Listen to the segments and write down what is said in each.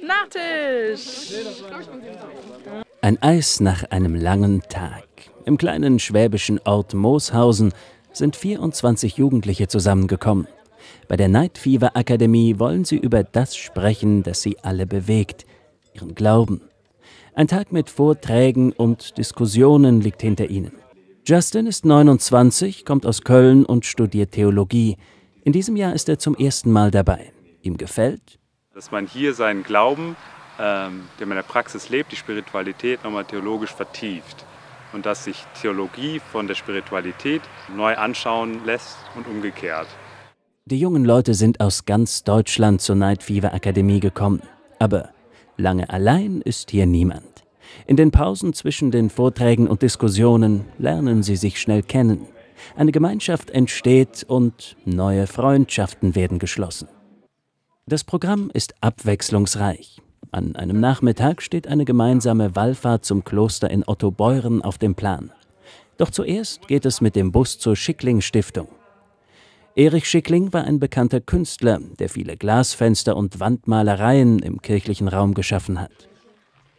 Nachtisch! Ein Eis nach einem langen Tag. Im kleinen schwäbischen Ort Mooshausen sind 24 Jugendliche zusammengekommen. Bei der Night Fever Akademie wollen sie über das sprechen, das sie alle bewegt, ihren Glauben. Ein Tag mit Vorträgen und Diskussionen liegt hinter ihnen. Justin ist 29, kommt aus Köln und studiert Theologie. In diesem Jahr ist er zum ersten Mal dabei ihm gefällt. Dass man hier seinen Glauben, ähm, den man in der Praxis lebt, die Spiritualität nochmal theologisch vertieft. Und dass sich Theologie von der Spiritualität neu anschauen lässt und umgekehrt. Die jungen Leute sind aus ganz Deutschland zur Night Fever Akademie gekommen. Aber lange allein ist hier niemand. In den Pausen zwischen den Vorträgen und Diskussionen lernen sie sich schnell kennen. Eine Gemeinschaft entsteht und neue Freundschaften werden geschlossen. Das Programm ist abwechslungsreich. An einem Nachmittag steht eine gemeinsame Wallfahrt zum Kloster in Ottobeuren auf dem Plan. Doch zuerst geht es mit dem Bus zur Schickling Stiftung. Erich Schickling war ein bekannter Künstler, der viele Glasfenster und Wandmalereien im kirchlichen Raum geschaffen hat.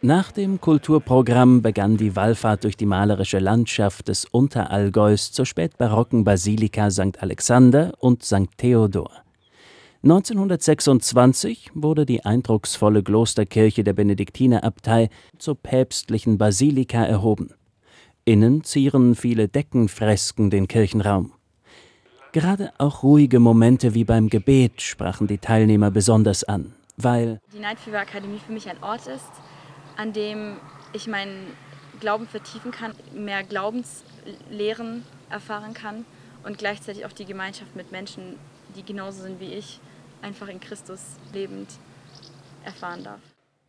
Nach dem Kulturprogramm begann die Wallfahrt durch die malerische Landschaft des Unterallgäus zur spätbarocken Basilika St. Alexander und St. Theodor. 1926 wurde die eindrucksvolle Klosterkirche der Benediktinerabtei zur päpstlichen Basilika erhoben. Innen zieren viele Deckenfresken den Kirchenraum. Gerade auch ruhige Momente wie beim Gebet sprachen die Teilnehmer besonders an, weil die Night Fever Akademie für mich ein Ort ist, an dem ich meinen Glauben vertiefen kann, mehr Glaubenslehren erfahren kann und gleichzeitig auch die Gemeinschaft mit Menschen, die genauso sind wie ich, einfach in Christus lebend erfahren darf.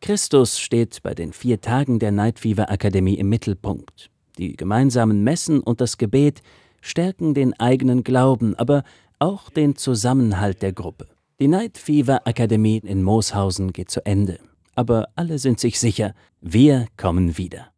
Christus steht bei den vier Tagen der Night Fever Akademie im Mittelpunkt. Die gemeinsamen Messen und das Gebet stärken den eigenen Glauben, aber auch den Zusammenhalt der Gruppe. Die Night Fever Akademie in Mooshausen geht zu Ende. Aber alle sind sich sicher, wir kommen wieder.